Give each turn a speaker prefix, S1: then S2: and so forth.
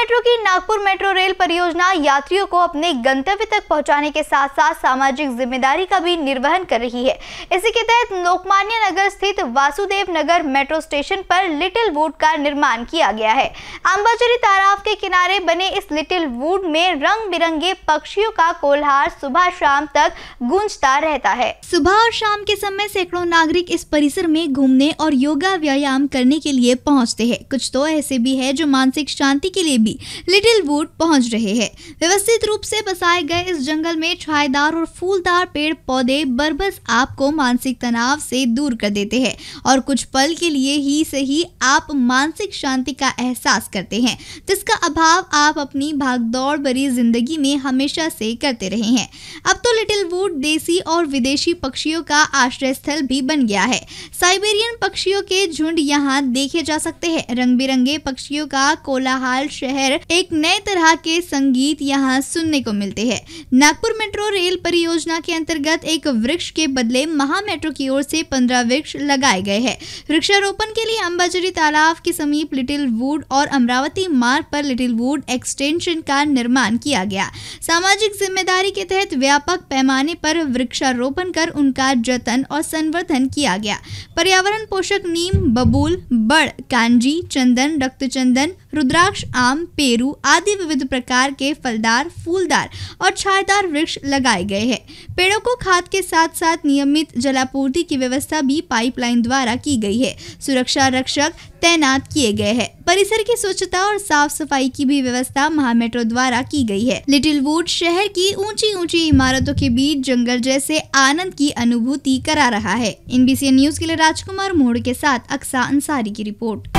S1: metro की Nagpur metro rail परियोजना यात्रियों को अपने गंतव्य तक पहुंचाने के साथ साथ सामाजिक जिम्मेदारी का भी निर्वहन कर रही है इसी के तहत लोकमान्य नगर स्थित वासुदेव नगर मेट्रो स्टेशन पर लिटिल वुड का निर्माण किया गया है अम्बाचरी तालाब के किनारे बने इस लिटिल वुड में रंग बिरंगे पक्षियों का कोल्हार सुबह शाम तक गूंजता रहता है सुबह और शाम के समय सैकड़ों नागरिक इस परिसर में घूमने और योगा व्यायाम करने के लिए पहुँचते है कुछ तो ऐसे भी है जो मानसिक शांति के लिए भी भी लिटिल वुड पहुंच रहे हैं व्यवस्थित रूप से बसाए गए इस जंगल में छाएदार और फूलदार पेड़ पौधे बरबस आपको मानसिक तनाव से दूर कर देते हैं और कुछ पल के लिए ही सही आप मानसिक शांति का एहसास करते हैं जिसका अभाव आप अपनी भागदौड़ भरी जिंदगी में हमेशा से करते रहे हैं अब तो लिटिल वुड देसी और विदेशी पक्षियों का आश्रय स्थल भी बन गया है साइबेरियन पक्षियों के झुंड यहाँ देखे जा सकते हैं रंग बिरंगे पक्षियों का कोलाहाल शहर शहर एक नए तरह के संगीत यहाँ सुनने को मिलते हैं नागपुर मेट्रो रेल परियोजना के अंतर्गत एक वृक्ष के बदले महा मेट्रो की ओर से पंद्रह वृक्ष लगाए गए हैं वृक्षारोपण के लिए अम्बाजरी तालाब के समीप लिटिल वुड और अमरावती मार्ग पर लिटिल वुड एक्सटेंशन का निर्माण किया गया सामाजिक जिम्मेदारी के तहत व्यापक पैमाने पर वृक्षारोपण कर उनका जतन और संवर्धन किया गया पर्यावरण पोषक नीम बबूल बड़ कांजी चंदन रक्त चंदन रुद्राक्ष आम पेरू आदि विविध प्रकार के फलदार फूलदार और छायादार वृक्ष लगाए गए हैं पेड़ों को खाद के साथ साथ नियमित जलापूर्ति की व्यवस्था भी पाइपलाइन द्वारा की गई है सुरक्षा रक्षक तैनात किए गए हैं परिसर की स्वच्छता और साफ सफाई की भी व्यवस्था महामेट्रो द्वारा की गई है लिटिल वुड शहर की ऊंची ऊंची इमारतों के बीच जंगल जैसे आनंद की अनुभूति करा रहा है एनबीसी न्यूज के लिए राजकुमार मोड़ के साथ अक्सा अंसारी की रिपोर्ट